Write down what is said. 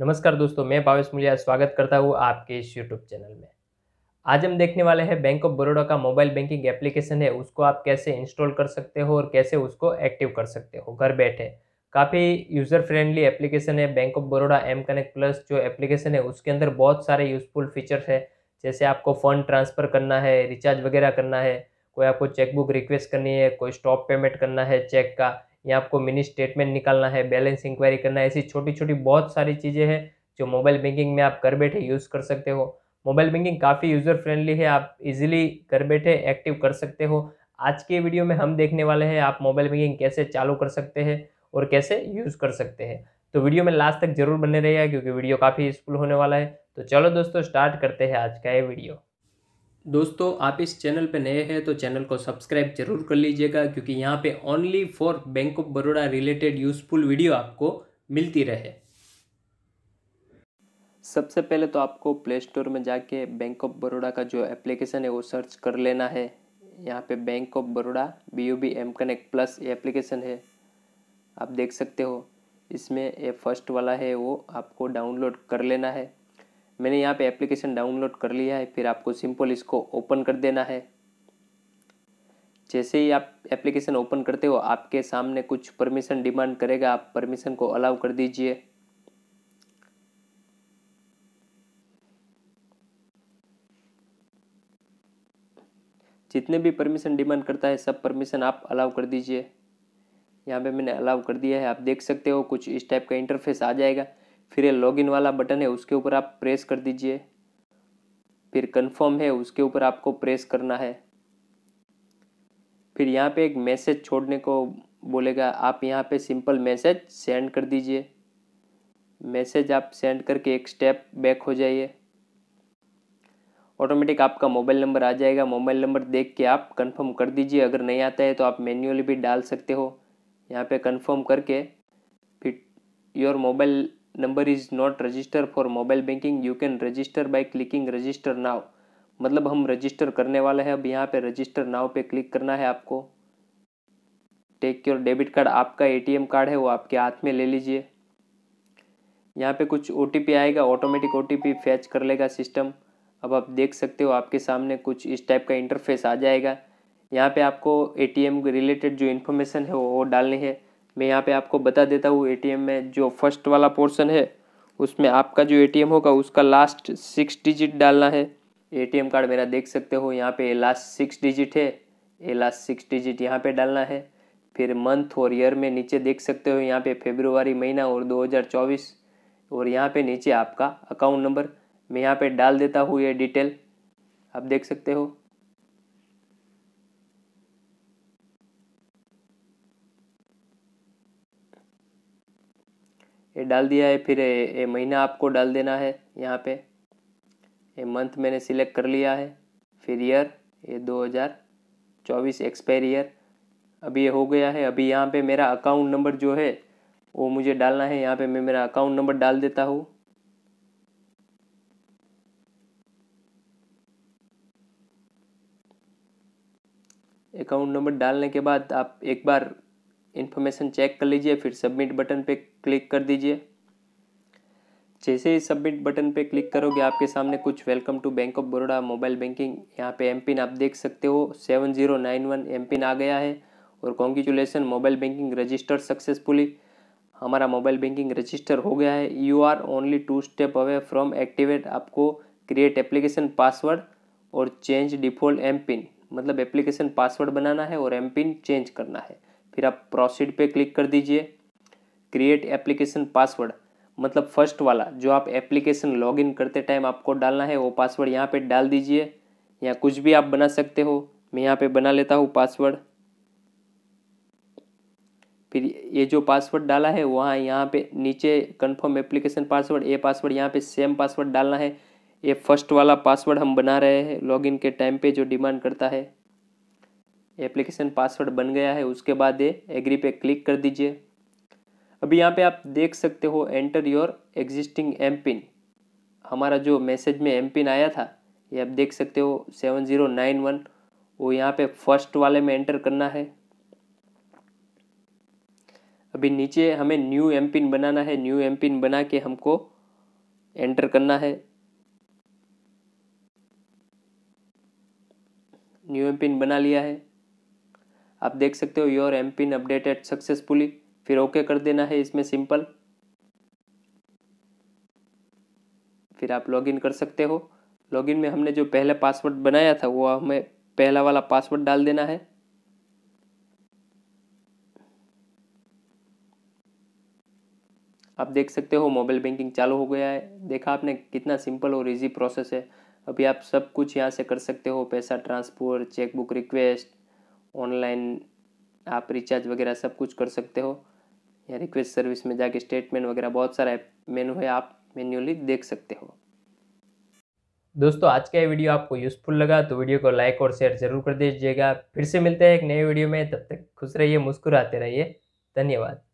नमस्कार दोस्तों मैं भावेश मुलिया स्वागत करता हूँ आपके इस यूट्यूब चैनल में आज हम देखने वाले हैं बैंक ऑफ बड़ौदा का मोबाइल बैंकिंग एप्लीकेशन है उसको आप कैसे इंस्टॉल कर सकते हो और कैसे उसको एक्टिव कर सकते हो घर बैठे काफ़ी यूज़र फ्रेंडली एप्लीकेशन है bank of Baroda M connect plus जो एप्लीकेशन है उसके अंदर बहुत सारे यूज़फुल फीचर्स है जैसे आपको फ़ंड ट्रांसफ़र करना है रिचार्ज वगैरह करना है कोई आपको चेकबुक रिक्वेस्ट करनी है कोई स्टॉप पेमेंट करना है चेक का या आपको मिनी स्टेटमेंट निकालना है बैलेंस इंक्वायरी करना है ऐसी छोटी छोटी बहुत सारी चीज़ें हैं जो मोबाइल बैंकिंग में आप घर बैठे यूज़ कर सकते हो मोबाइल बैंकिंग काफ़ी यूज़र फ्रेंडली है आप इजीली घर बैठे एक्टिव कर सकते हो आज के वीडियो में हम देखने वाले हैं आप मोबाइल बैंकिंग कैसे चालू कर सकते हैं और कैसे यूज़ कर सकते हैं तो वीडियो में लास्ट तक जरूर बने रहिएगा क्योंकि वीडियो काफ़ी यूजफुल होने वाला है तो चलो दोस्तों स्टार्ट करते हैं आज का ये वीडियो दोस्तों आप इस चैनल पर नए हैं तो चैनल को सब्सक्राइब जरूर कर लीजिएगा क्योंकि यहाँ पे only for bank of Baroda related useful video आपको मिलती रहे सबसे पहले तो आपको प्ले स्टोर में जाके बैंक ऑफ बड़ोडा का जो एप्लीकेशन है वो सर्च कर लेना है यहाँ पे bank of Baroda B U B M connect plus ये एप्लीकेशन है आप देख सकते हो इसमें ये फर्स्ट वाला है वो आपको डाउनलोड कर लेना है मैंने यहाँ पे एप्लीकेशन डाउनलोड कर लिया है फिर आपको सिंपल इसको ओपन कर देना है जैसे ही आप एप्लीकेशन ओपन करते हो आपके सामने कुछ परमिशन डिमांड करेगा आप परमिशन को अलाउ कर दीजिए जितने भी परमिशन डिमांड करता है सब परमिशन आप अलाउ कर दीजिए यहाँ पे मैंने अलाउ कर दिया है आप देख सकते हो कुछ इस टाइप का इंटरफेस आ जाएगा फिर ये लॉगिन वाला बटन है उसके ऊपर आप प्रेस कर दीजिए फिर कंफर्म है उसके ऊपर आपको प्रेस करना है फिर यहाँ पे एक मैसेज छोड़ने को बोलेगा आप यहाँ पे सिंपल मैसेज सेंड कर दीजिए मैसेज आप सेंड करके एक स्टेप बैक हो जाइए ऑटोमेटिक आपका मोबाइल नंबर आ जाएगा मोबाइल नंबर देख के आप कंफर्म कर दीजिए अगर नहीं आता है तो आप मैन्युअली भी डाल सकते हो यहाँ पे कंफर्म करके फिर your mobile number is not register for mobile banking you can register by clicking register now मतलब हम रजिस्टर करने वाले हैं अब यहाँ पे रजिस्टर नाव पे क्लिक करना है आपको टेक योर डेबिट कार्ड आपका एटीएम कार्ड है वो आपके हाथ में ले लीजिए यहाँ पे कुछ ओ आएगा ऑटोमेटिक ओ फैच कर लेगा सिस्टम अब आप देख सकते हो आपके सामने कुछ इस टाइप का इंटरफेस आ जाएगा यहाँ पे आपको एटीएम रिलेटेड जो इन्फॉर्मेशन है वो, वो डालनी है मैं यहाँ पे आपको बता देता हूँ एटीएम में जो फर्स्ट वाला पोर्शन है उसमें आपका जो एटीएम होगा उसका लास्ट सिक्स डिजिट डालना है एटीएम कार्ड मेरा देख सकते हो यहाँ पे लास्ट सिक्स डिजिट है ये लास्ट सिक्स डिजिट यहाँ पे डालना है फिर मंथ और ईयर में नीचे देख सकते हो यहाँ पे फेब्रुवरी महीना और दो और यहाँ पर नीचे आपका अकाउंट नंबर मैं यहाँ पर डाल देता हूँ ये डिटेल आप देख सकते हो ये डाल दिया है फिर ये महीना आपको डाल देना है यहाँ पे ये मंथ मैंने सिलेक्ट कर लिया है फिर ईयर ये 2024 एक्सपायर ईयर अभी ये हो गया है अभी यहाँ पे मेरा अकाउंट नंबर जो है वो मुझे डालना है यहाँ पे मैं मेरा अकाउंट नंबर डाल देता हूँ अकाउंट नंबर डालने के बाद आप एक बार इन्फॉर्मेशन चेक कर लीजिए फिर सबमिट बटन पे क्लिक कर दीजिए जैसे ही सबमिट बटन पे क्लिक करोगे आपके सामने कुछ welcome to bank of Baroda mobile banking यहाँ पे एम पिन आप देख सकते हो seven zero nine one M PIN आ गया है और congratulation mobile banking register successfully हमारा मोबाइल बैंकिंग रजिस्टर हो गया है you are only two step away from activate आपको क्रिएट एप्लीकेशन पासवर्ड और चेंज डिफॉल्ट एम पिन मतलब एप्लीकेशन पासवर्ड बनाना है और एम पिन चेंज करना है फिर आप प्रोसीड पे क्लिक कर दीजिए क्रिएट एप्लीकेशन पासवर्ड मतलब फर्स्ट वाला जो आप एप्लीकेशन लॉगिन करते टाइम आपको डालना है वो पासवर्ड यहाँ पे डाल दीजिए या कुछ भी आप बना सकते हो मैं यहाँ पे बना लेता हूँ पासवर्ड फिर ये जो पासवर्ड डाला है वहाँ यहाँ पे नीचे कंफर्म एप्लीकेशन पासवर्ड ये पासवर्ड यहाँ पे सेम पासवर्ड डालना है ये फर्स्ट वाला पासवर्ड हम बना रहे हैं लॉगिन के टाइम पे जो डिमांड करता है एप्लीकेशन पासवर्ड बन गया है उसके बाद ये एग्री पे क्लिक कर दीजिए अब यहाँ पे आप देख सकते हो enter your existing M pin हमारा जो मैसेज में एम पिन आया था ये आप देख सकते हो सेवन ज़ीरो नाइन वन वो यहाँ पे फर्स्ट वाले में एंटर करना है अभी नीचे हमें न्यू एम पिन बनाना है न्यू एम पिन बना के हमको एंटर करना है न्यू एम पिन बना लिया है आप देख सकते हो your M pin updated successfully फिर ओके कर देना है इसमें सिंपल फिर आप लॉगिन कर सकते हो लॉगिन में हमने जो पहला पासवर्ड बनाया था वो हमें पहला वाला पासवर्ड डाल देना है आप देख सकते हो मोबाइल बैंकिंग चालू हो गया है देखा आपने कितना सिंपल और इजी प्रोसेस है अभी आप सब कुछ यहाँ से कर सकते हो पैसा ट्रांसफर चेकबुक रिक्वेस्ट ऑनलाइन आप रिचार्ज वगैरह सब कुछ कर सकते हो या रिक्वेस्ट सर्विस में जाके स्टेटमेंट वगैरह बहुत सारा मेनू है आप मेन्यूली देख सकते हो दोस्तों आज का ये वीडियो आपको यूज़फुल लगा तो वीडियो को लाइक और शेयर जरूर कर दीजिएगा फिर से मिलते हैं एक नए वीडियो में तब तक खुश रहिए मुस्कुराते रहिए धन्यवाद